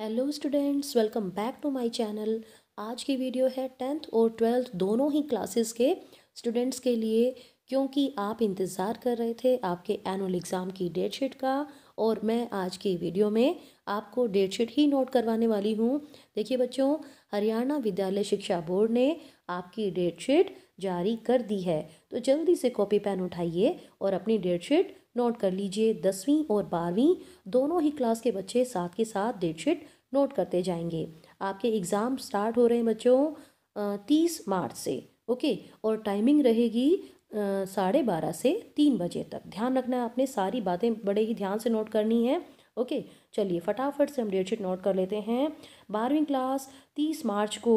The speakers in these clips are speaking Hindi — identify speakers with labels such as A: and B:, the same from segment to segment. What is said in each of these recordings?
A: Hello students welcome back to my channel आज की वीडियो है टेंथ और ट्वेल्थ दोनों ही क्लासेस के स्टूडेंट्स के लिए क्योंकि आप इंतज़ार कर रहे थे आपके एनुअल एग्ज़ाम की डेट शीट का और मैं आज की वीडियो में आपको डेट शीट ही नोट करवाने वाली हूँ देखिए बच्चों हरियाणा विद्यालय शिक्षा बोर्ड ने आपकी डेट शीट जारी कर दी है तो जल्दी से कॉपी पेन उठाइए और अपनी डेट शीट नोट कर लीजिए दसवीं और बारहवीं दोनों ही क्लास के बच्चे साथ के साथ डेट शीट नोट करते जाएंगे आपके एग्ज़ाम स्टार्ट हो रहे हैं बच्चों तीस मार्च से ओके और टाइमिंग रहेगी साढ़े बारह से तीन बजे तक ध्यान रखना है आपने सारी बातें बड़े ही ध्यान से नोट करनी है ओके चलिए फटाफट से हम डेट शीट नोट कर लेते हैं बारहवीं क्लास तीस मार्च को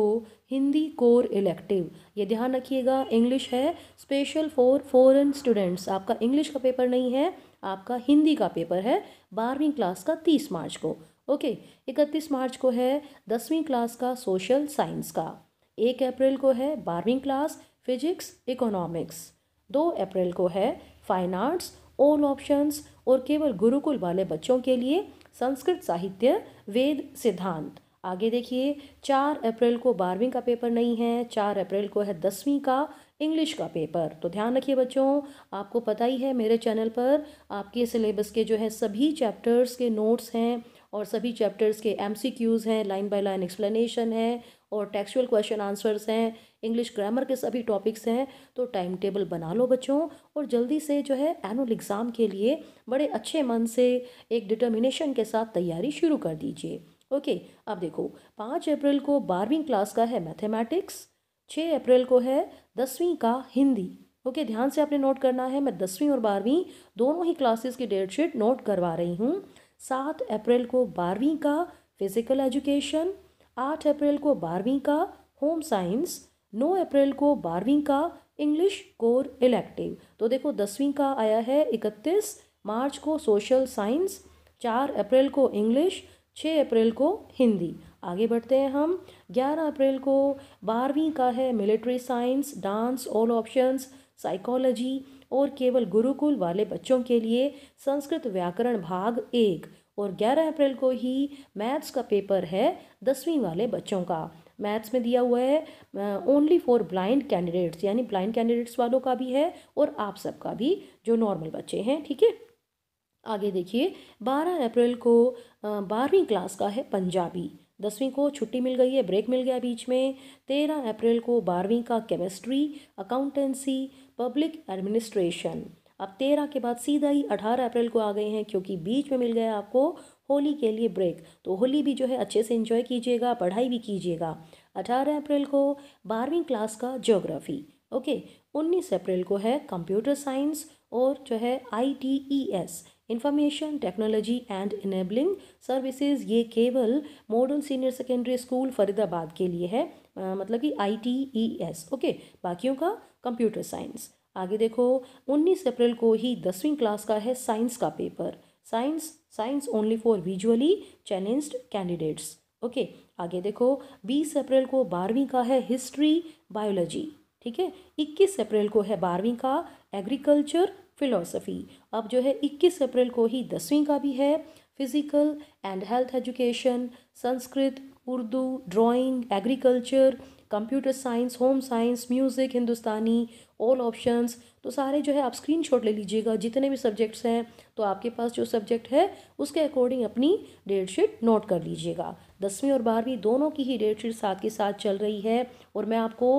A: हिंदी कोर इलेक्टिव ये ध्यान रखिएगा इंग्लिश है स्पेशल फॉर फॉरेन स्टूडेंट्स आपका इंग्लिश का पेपर नहीं है आपका हिंदी का पेपर है बारहवीं क्लास का तीस मार्च को ओके इकतीस मार्च को है दसवीं क्लास का सोशल साइंस का एक अप्रैल को है बारहवीं क्लास फिजिक्स इकोनॉमिक्स दो अप्रैल को है फाइन आर्ट्स ऑल ऑप्शंस और केवल गुरुकुल वाले बच्चों के लिए संस्कृत साहित्य वेद सिद्धांत आगे देखिए चार अप्रैल को बारहवीं का पेपर नहीं है चार अप्रैल को है दसवीं का इंग्लिश का पेपर तो ध्यान रखिए बच्चों आपको पता ही है मेरे चैनल पर आपके सिलेबस के जो है सभी चैप्टर्स के नोट्स हैं और सभी चैप्टर्स के एमसीक्यूज़ हैं लाइन बाय लाइन एक्सप्लेनेशन है और टेक्सुअल क्वेश्चन आंसर्स हैं इंग्लिश ग्रामर के सभी टॉपिक्स हैं तो टाइम टेबल बना लो बच्चों और जल्दी से जो है एनुअल एग्ज़ाम के लिए बड़े अच्छे मन से एक डिटर्मिनेशन के साथ तैयारी शुरू कर दीजिए ओके अब देखो पाँच अप्रैल को बारहवीं क्लास का है मैथेमेटिक्स छः अप्रैल को है दसवीं का हिंदी ओके okay, ध्यान से आपने नोट करना है मैं दसवीं और बारहवीं दोनों ही क्लासेस की डेट शीट नोट करवा रही हूँ सात अप्रैल को बारहवीं का फिजिकल एजुकेशन आठ अप्रैल को बारहवीं का होम साइंस नौ अप्रैल को बारहवीं का इंग्लिश कोर इलेक्टिव तो देखो दसवीं का आया है इकतीस मार्च को सोशल साइंस चार अप्रैल को इंग्लिश छः अप्रैल को हिंदी आगे बढ़ते हैं हम ग्यारह अप्रैल को बारहवीं का है military science dance all options psychology और केवल गुरुकुल वाले बच्चों के लिए संस्कृत व्याकरण भाग एक और ग्यारह अप्रैल को ही मैथ्स का पेपर है दसवीं वाले बच्चों का मैथ्स में दिया हुआ है ओनली फॉर ब्लाइंड कैंडिडेट्स यानी ब्लाइंड कैंडिडेट्स वालों का भी है और आप सबका भी जो नॉर्मल बच्चे हैं ठीक है थीके? आगे देखिए बारह अप्रैल को बारहवीं क्लास का है पंजाबी दसवीं को छुट्टी मिल गई है ब्रेक मिल गया बीच में तेरह अप्रैल को बारहवीं का केमिस्ट्री अकाउंटेंसी पब्लिक एडमिनिस्ट्रेशन अब तेरह के बाद सीधा ही अठारह अप्रैल को आ गए हैं क्योंकि बीच में मिल गया आपको होली के लिए ब्रेक तो होली भी जो है अच्छे से इन्जॉय कीजिएगा पढ़ाई भी कीजिएगा अठारह अप्रैल को बारहवीं क्लास का जोग्राफ़ी ओके उन्नीस अप्रैल को है कंप्यूटर साइंस और जो है I T E S information technology and enabling services ये केवल modern senior secondary school Faridabad के लिए है आ, मतलब कि I T E S okay बाकियों का कंप्यूटर साइंस आगे देखो 19 अप्रैल को ही दसवीं क्लास का है साइंस का paper science science only for visually challenged candidates okay आगे देखो 20 अप्रैल को बारहवीं का है हिस्ट्री बायोलॉजी ठीक है 21 अप्रैल को है बारहवीं का एग्रीकल्चर फिलोसफी अब जो है 21 अप्रैल को ही दसवीं का भी है physical and health education Sanskrit Urdu drawing agriculture computer science home science music Hindustani all options तो सारे जो है आप स्क्रीन ले लीजिएगा जितने भी सब्जेक्ट्स हैं तो आपके पास जो सब्जेक्ट है उसके अकॉर्डिंग अपनी डेट शीट नोट कर लीजिएगा दसवीं और बारहवीं दोनों की ही डेट शीट साथ के साथ चल रही है और मैं आपको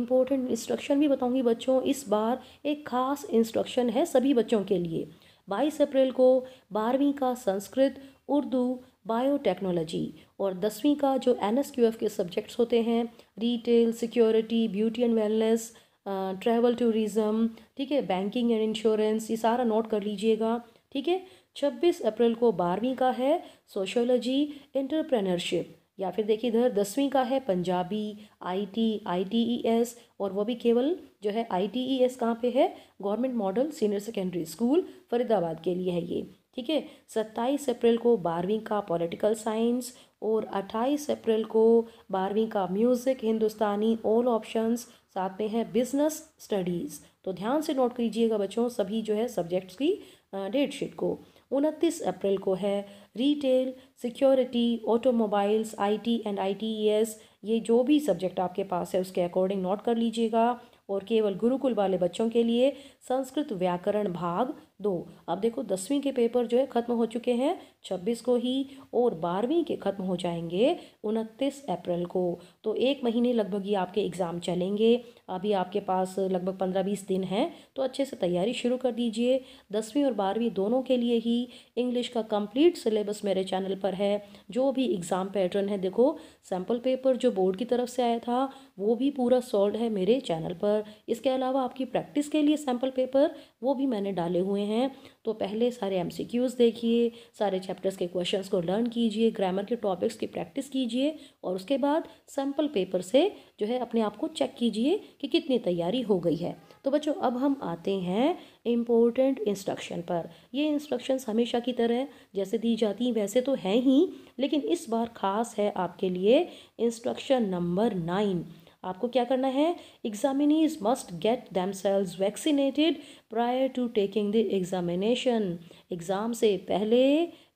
A: इम्पोर्टेंट इंस्ट्रक्शन भी बताऊँगी बच्चों इस बार एक ख़ास इंस्ट्रक्शन है सभी बच्चों के लिए बाईस अप्रैल को बारहवीं का संस्कृत उर्दू बायोटेक्नोलॉजी और दसवीं का जो एन एस क्यू एफ़ के सब्जेक्ट्स होते हैं retail security beauty and wellness travel tourism ठीक है बैंकिंग एंड इंश्योरेंस ये सारा नोट कर लीजिएगा ठीक है छब्बीस अप्रैल को बारहवीं का है सोशोलॉजी इंटरप्रेनरशिप या फिर देखिए इधर दसवीं का है पंजाबी आईटी आईटीईएस और वो भी केवल जो है आईटीईएस कहाँ पर है government model senior secondary school Faridabad के लिए है ये ठीक है सत्ताईस अप्रैल को बारहवीं का पॉलिटिकल साइंस और अट्ठाईस अप्रैल को बारहवीं का म्यूज़िक हिंदुस्तानी ऑल ऑप्शंस साथ में है बिजनेस स्टडीज़ तो ध्यान से नोट कीजिएगा बच्चों सभी जो है सब्जेक्ट्स की डेट शीट को उनतीस अप्रैल को है retail security automobiles IT and ITES ये जो भी सब्जेक्ट आपके पास है उसके अकॉर्डिंग नोट कर लीजिएगा और केवल गुरुकुल वाले बच्चों के लिए संस्कृत व्याकरण भाग दो अब देखो दसवीं के पेपर जो है ख़त्म हो चुके हैं छब्बीस को ही और बारहवीं के ख़त्म हो जाएंगे उनतीस अप्रैल को तो एक महीने लगभग ये आपके एग्ज़ाम चलेंगे अभी आपके पास लगभग पंद्रह बीस दिन हैं तो अच्छे से तैयारी शुरू कर दीजिए दसवीं और बारहवीं दोनों के लिए ही इंग्लिश का कंप्लीट सिलेबस मेरे चैनल पर है जो भी एग्ज़ाम पैटर्न है देखो सैम्पल पेपर जो बोर्ड की तरफ से आया था वो भी पूरा सॉल्व है मेरे चैनल पर इसके अलावा आपकी प्रैक्टिस के लिए सैम्पल पेपर वो भी मैंने डाले हुए हैं तो पहले सारे एमसीक्यूज़ देखिए सारे चैप्टर्स के क्वेश्चन को लर्न कीजिए ग्रामर के टॉपिक्स की प्रैक्टिस कीजिए और उसके बाद सैम्पल पेपर से जो है अपने आप को चेक कीजिए कि कितनी तैयारी हो गई है तो बच्चों अब हम आते हैं इम्पोर्टेंट इंस्ट्रक्शन पर ये इंस्ट्रक्शंस हमेशा की तरह जैसे दी जाती वैसे तो हैं ही लेकिन इस बार ख़ास है आपके लिए इंस्ट्रक्शन नंबर नाइन आपको क्या करना है examinees must get themselves vaccinated prior to taking the examination exam से पहले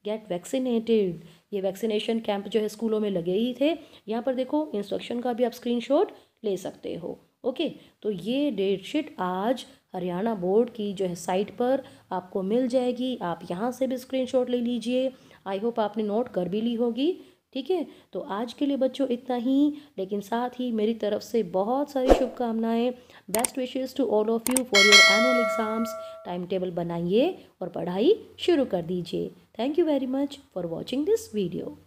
A: गेट वैक्सीनेटेड ये वैक्सीनेशन कैंप जो है स्कूलों में लगे ही थे यहाँ पर देखो इंस्ट्रक्शन का भी आप स्क्रीनशॉट ले सकते हो ओके तो ये डेट शीट आज हरियाणा बोर्ड की जो है साइट पर आपको मिल जाएगी आप यहाँ से भी स्क्रीनशॉट ले लीजिए आई होप आपने नोट कर भी ली होगी ठीक है तो आज के लिए बच्चों इतना ही लेकिन साथ ही मेरी तरफ से बहुत सारी शुभकामनाएं best wishes to all of you for your annual exams time table बनाइए और पढ़ाई शुरू कर दीजिए thank you very much for watching this video